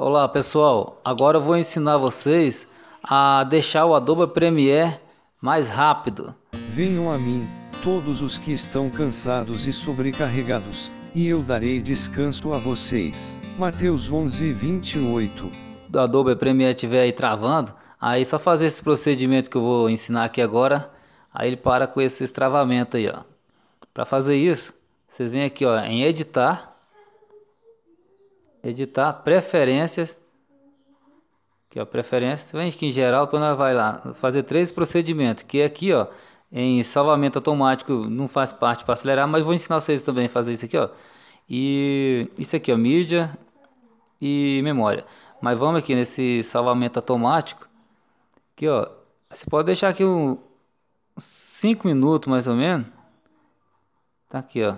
Olá pessoal, agora eu vou ensinar vocês a deixar o Adobe Premiere mais rápido. Venham a mim, todos os que estão cansados e sobrecarregados, e eu darei descanso a vocês. Mateus 11, 28 Do Adobe Premiere estiver aí travando, aí só fazer esse procedimento que eu vou ensinar aqui agora, aí ele para com esse travamento aí ó. Para fazer isso, vocês vêm aqui ó, em editar, editar preferências. que a é preferência Vem que em geral, quando ela vai lá fazer três procedimentos, que é aqui, ó, em salvamento automático não faz parte para acelerar, mas vou ensinar vocês também a fazer isso aqui, ó. E isso aqui, ó, mídia e memória. Mas vamos aqui nesse salvamento automático. Aqui, ó, você pode deixar aqui um 5 minutos mais ou menos. Tá aqui, ó.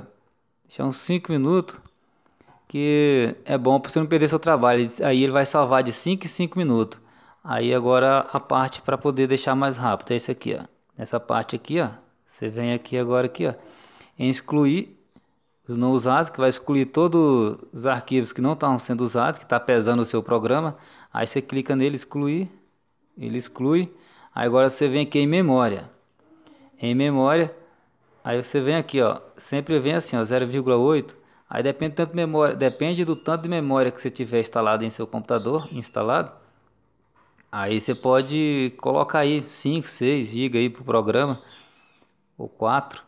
Deixar uns 5 minutos que é bom para você não perder seu trabalho. Aí ele vai salvar de 5 em 5 minutos. Aí agora a parte para poder deixar mais rápido é esse aqui, ó. nessa parte aqui, ó. Você vem aqui agora aqui, ó, em excluir os não usados, que vai excluir todos os arquivos que não estão sendo usados, que está pesando o seu programa. Aí você clica nele, excluir, ele exclui. Aí agora você vem aqui em memória. Em memória, aí você vem aqui, ó, sempre vem assim, ó, 0,8 Aí depende, tanto memória, depende do tanto de memória que você tiver instalado em seu computador, instalado. Aí você pode colocar aí 5, 6 GB aí pro programa ou 4.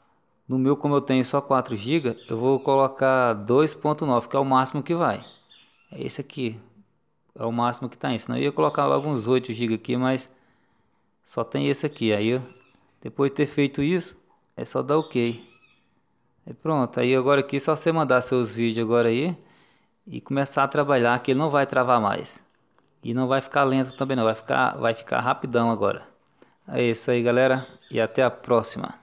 No meu, como eu tenho só 4 GB, eu vou colocar 2.9, que é o máximo que vai. É esse aqui. É o máximo que tá em. Senão eu ia colocar logo uns 8 GB aqui, mas só tem esse aqui. Aí, depois de ter feito isso, é só dar OK. E pronto, aí agora aqui é só você mandar seus vídeos agora aí e começar a trabalhar que ele não vai travar mais. E não vai ficar lento também não, vai ficar, vai ficar rapidão agora. É isso aí galera e até a próxima.